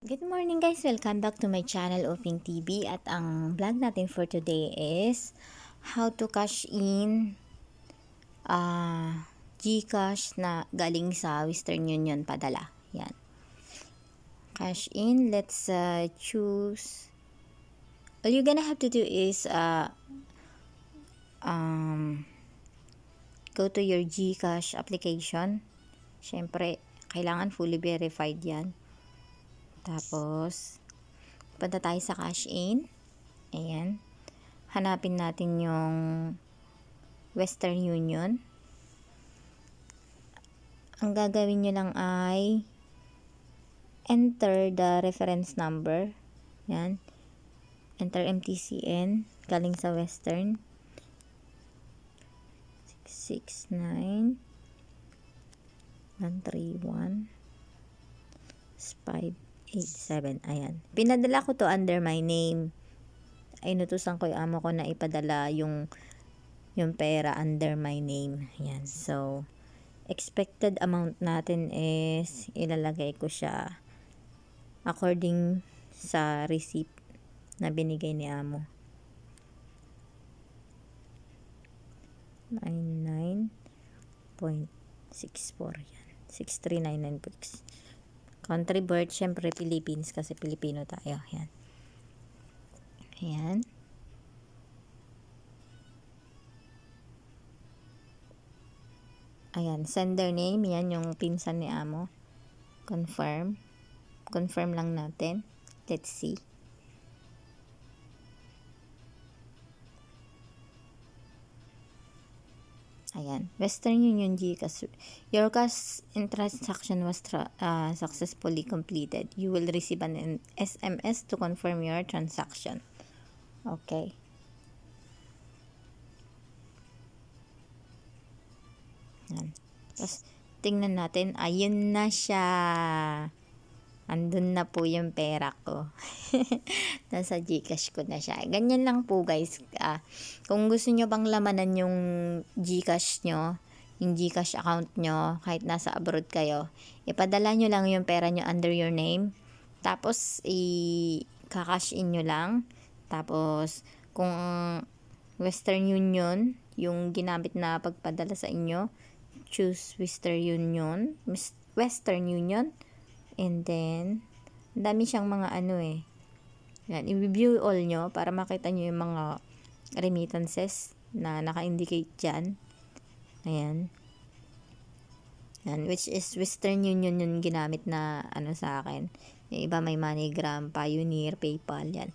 Good morning guys! Welcome back to my channel, Oping TV. At ang vlog natin for today is how to cash in uh, Gcash na galing sa Western Union padala. Yan. Cash in. Let's uh, choose. All you're gonna have to do is uh, um, go to your Gcash application. Siyempre, kailangan fully verified yan tapos, punta tayo sa cash in. Ayan. Hanapin natin yung Western Union. Ang gagawin nyo lang ay enter the reference number. Ayan. Enter MTCN galing sa Western. 669 131 5 87. Ayan. Pinadala ko to under my name. Ay, nutusan ko yung amo ko na ipadala yung yung pera under my name. Ayan. So, expected amount natin is ilalagay ko siya according sa receipt na binigay ni amo. 99.64 yan. 6399 po. Country birth, syempre Philippines kasi Pilipino tayo. Ayan. Ayan. Ayan, sender name. Yan yung pinsan ni Amo. Confirm. Confirm lang natin. Let's see. Ayan. Western Union GCash. Your cash transaction was tra- uh, successfully completed. You will receive an SMS to confirm your transaction. Okay. Ayan. Tapos, tingnan natin. Ayun na siya andun na po yung pera ko. Nasa Gcash ko na siya. Ganyan lang po guys. Uh, kung gusto nyo bang lamanan yung Gcash nyo, yung Gcash account nyo, kahit nasa abroad kayo, ipadala nyo lang yung pera nyo under your name. Tapos, i-cash in nyo lang. Tapos, kung Western Union, yung ginamit na pagpadala sa inyo, choose Western Union, Western Union, And then, dami siyang mga ano eh. Yan, i-view all nyo para makita nyo yung mga remittances na naka-indicate dyan. Ayan. Yan, which is Western Union yung ginamit na ano sa akin. Yung iba may MoneyGram, Pioneer, PayPal, yan.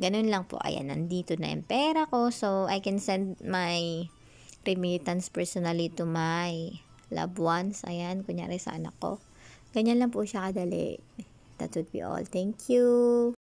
Ganun lang po. Ayan, nandito na yung pera ko. So, I can send my remittance personally to my loved ones. Ayan, kunyari sa anak ko. Ganyan lang po siya kadali. That would be all. Thank you!